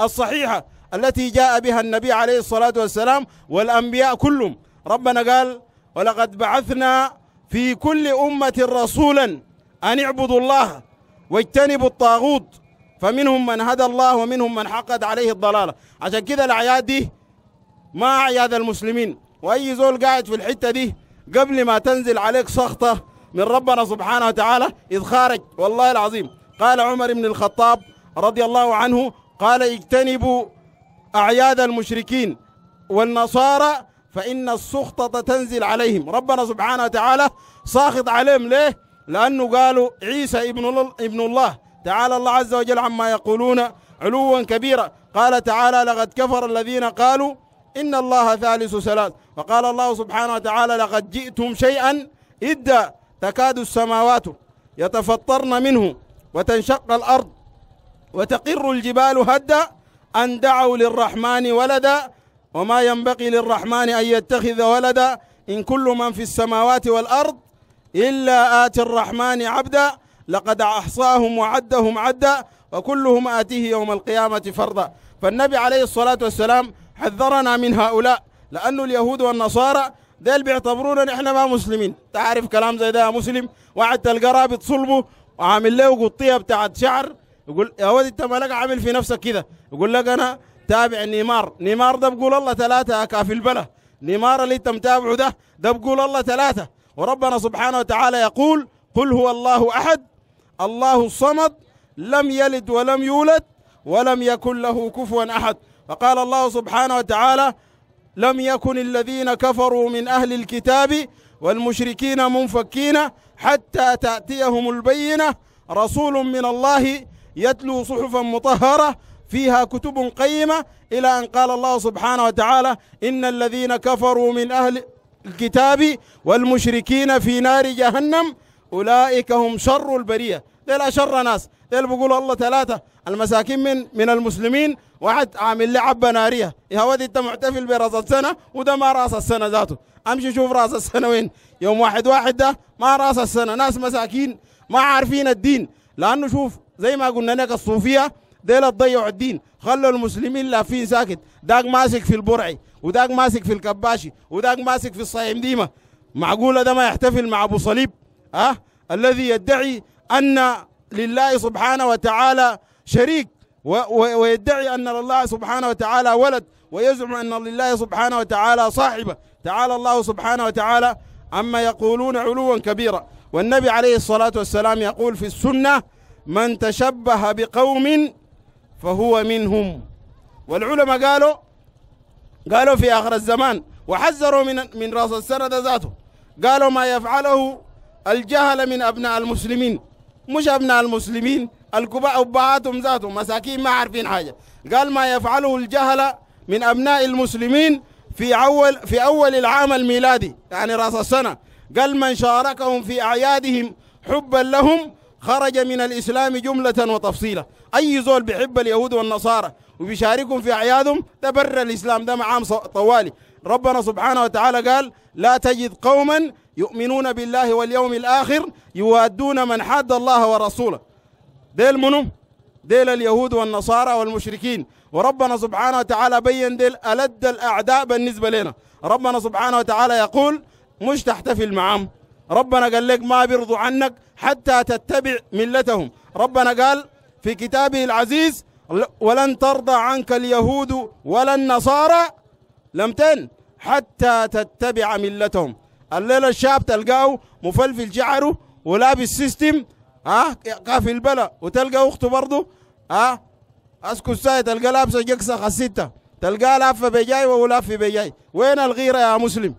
الصحيحة التي جاء بها النبي عليه الصلاة والسلام والأنبياء كلهم ربنا قال ولقد بعثنا في كل أمة رسولا أن اعبدوا الله واجتنبوا الطاغوت فمنهم من هدى الله ومنهم من حقد عليه الضلالة عشان كده الأعياد دي ما أعياد المسلمين وأي زول قاعد في الحتة دي قبل ما تنزل عليك سخطة من ربنا سبحانه وتعالى إذ خارج والله العظيم قال عمر بن الخطاب رضي الله عنه قال اجتنبوا أعياد المشركين والنصارى فإن السخطة تنزل عليهم ربنا سبحانه وتعالى ساخط عليهم ليه؟ لأنه قالوا عيسى ابن, ابن الله تعالى الله عز وجل عما يقولون علوا كبيرا قال تعالى لقد كفر الذين قالوا إن الله ثالث ثلاث وقال الله سبحانه وتعالى لقد جئتم شيئا إدا تكاد السماوات يتفطرن منه وتنشق الأرض وتقر الجبال هدا أن دعوا للرحمن ولدا وما ينبغي للرحمن أن يتخذ ولدا إن كل من في السماوات والأرض إلا آتي الرحمن عبدا لقد أحصاهم وعدهم عدا وكلهم آتيه يوم القيامة فرضا فالنبي عليه الصلاة والسلام حذرنا من هؤلاء لأنه اليهود والنصارى ديل بيعتبرونا نحن ما مسلمين تعرف كلام زي ده يا مسلم واحد تلقى رابط صلبه وعامل له قطيه بتاعت شعر يقول يا ولد انت مالك عامل في نفسك كده يقول لك انا تابع نيمار نيمار ده بقول الله ثلاثة كافي البلا نيمار اللي انت متابعه ده ده بقول الله ثلاثة وربنا سبحانه وتعالى يقول قل هو الله أحد الله الصمد لم يلد ولم يولد ولم يكن له كفوا أحد فقال الله سبحانه وتعالى لم يكن الذين كفروا من أهل الكتاب والمشركين منفكين حتى تأتيهم البينة رسول من الله يتلو صحفا مطهرة فيها كتب قيمة إلى أن قال الله سبحانه وتعالى إن الذين كفروا من أهل الكتاب والمشركين في نار جهنم أولئك هم شر البرية ديل أشر ناس ديل بقول الله ثلاثة المساكين من من المسلمين واحد عامل لي عبة نارية يا ودي أنت محتفل براس السنة وده ما راس السنة ذاته أمشي شوف راس السنة وين يوم واحد واحد ده ما راس السنة ناس مساكين ما عارفين الدين لأنه شوف زي ما قلنا لك الصوفيه ديل تضيعوا الدين خلوا المسلمين لافين ساكت داك ماسك في البرعي وداك ماسك في الكباشي وداك ماسك في الصايم ديما معقوله ده ما يحتفل مع ابو صليب ها الذي يدعي ان لله سبحانه وتعالى شريك ويدعي ان لله سبحانه وتعالى ولد ويزعم ان لله سبحانه وتعالى صاحبه تعالى الله سبحانه وتعالى عما يقولون علوا كبيرا والنبي عليه الصلاه والسلام يقول في السنه من تشبه بقوم فهو منهم والعلماء قالوا قالوا في آخر الزمان وحذروا من من رأس السرد ذاته قالوا ما يفعله الجهل من أبناء المسلمين مش أبناء المسلمين الكباء أبهاتهم ذاتهم مساكين ما عارفين حاجة قال ما يفعله الجهل من أبناء المسلمين في أول في أول العام الميلادي يعني رأس السنة قال من شاركهم في أعيادهم حبا لهم خرج من الإسلام جملة وتفصيلا أي زول بيحب اليهود والنصارى وبيشاركهم في أعيادهم ده الإسلام ده معام طوالي ربنا سبحانه وتعالى قال لا تجد قوما يؤمنون بالله واليوم الآخر يوادون من حد الله ورسوله ديل منو ديل اليهود والنصارى والمشركين وربنا سبحانه وتعالى بين ديل ألد الأعداء بالنسبة لنا ربنا سبحانه وتعالى يقول مش تحتفل معهم ربنا قال لك ما بيرضوا عنك حتى تتبع ملتهم ربنا قال في كتابه العزيز ولن ترضى عنك اليهود ولا النصارى لمتين حتى تتبع ملتهم الليلة الشاب تلقاه مفلفل شعره ولابس سيستم ها آه البلا وتلقى اخته برضه ها اسكت ساي تلقى لابسه جكسه خسيته تلقاه لافه بجاي ولافه بجاي وين الغيره يا مسلم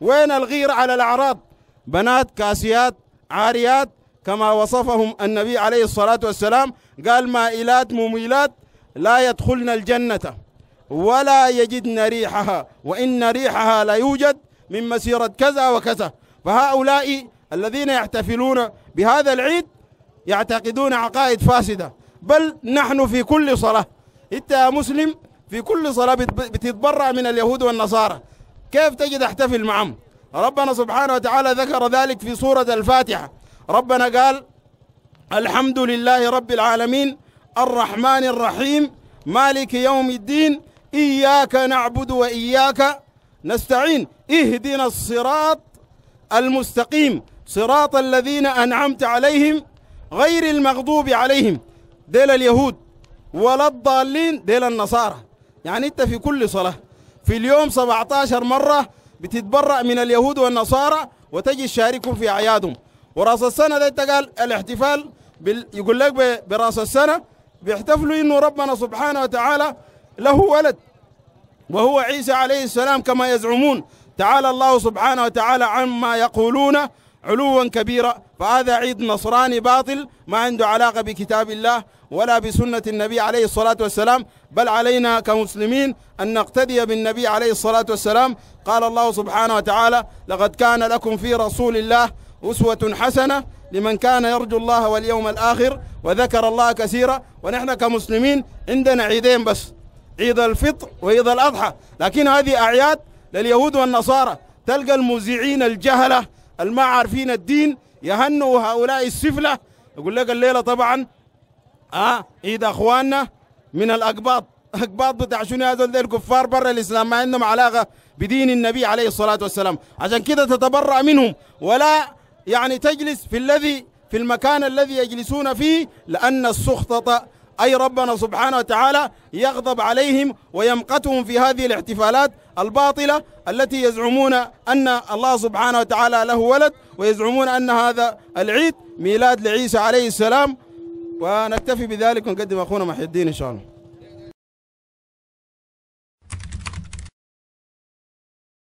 وين الغيره على الاعراض بنات كاسيات عاريات كما وصفهم النبي عليه الصلاة والسلام قال مائلات مميلات لا يدخلن الجنة ولا يجدن ريحها وإن ريحها لا يوجد من مسيرة كذا وكذا فهؤلاء الذين يحتفلون بهذا العيد يعتقدون عقائد فاسدة بل نحن في كل صلاة انت يا مسلم في كل صلاة بتتبرع من اليهود والنصارى كيف تجد احتفل معهم ربنا سبحانه وتعالى ذكر ذلك في سورة الفاتحة ربنا قال الحمد لله رب العالمين الرحمن الرحيم مالك يوم الدين إياك نعبد وإياك نستعين اهدنا الصراط المستقيم صراط الذين أنعمت عليهم غير المغضوب عليهم ديل اليهود ولا الضالين ديل النصارى يعني انت في كل صلاة في اليوم 17 مرة بتتبرأ من اليهود والنصارى وتجي تشاركهم في أعيادهم وراس السنة ده انت قال الاحتفال بال... يقول لك براس السنة بيحتفلوا إنه ربنا سبحانه وتعالى له ولد وهو عيسى عليه السلام كما يزعمون تعالى الله سبحانه وتعالى عما يقولون علوا كبيرا فهذا عيد نصراني باطل ما عنده علاقة بكتاب الله ولا بسنة النبي عليه الصلاة والسلام بل علينا كمسلمين أن نقتدي بالنبي عليه الصلاة والسلام قال الله سبحانه وتعالى لقد كان لكم في رسول الله أسوة حسنة لمن كان يرجو الله واليوم الآخر وذكر الله كثيرا ونحن كمسلمين عندنا عيدين بس عيد الفطر وعيد الأضحى لكن هذه أعياد لليهود والنصارى تلقى المذيعين الجهلة الما عارفين الدين يهنوا هؤلاء السفلة يقول لك الليلة طبعا آه عيد أخواننا من الأقباط أقباط بتاع شنو هذول ذي الكفار برا الإسلام ما عندهم علاقة بدين النبي عليه الصلاة والسلام عشان كده تتبرأ منهم ولا يعني تجلس في الذي في المكان الذي يجلسون فيه لأن السخطة أي ربنا سبحانه وتعالى يغضب عليهم ويمقتهم في هذه الاحتفالات الباطلة التي يزعمون أن الله سبحانه وتعالى له ولد ويزعمون أن هذا العيد ميلاد لعيسى عليه السلام ونكتفي بذلك ونقدم أخونا محي الدين إن شاء الله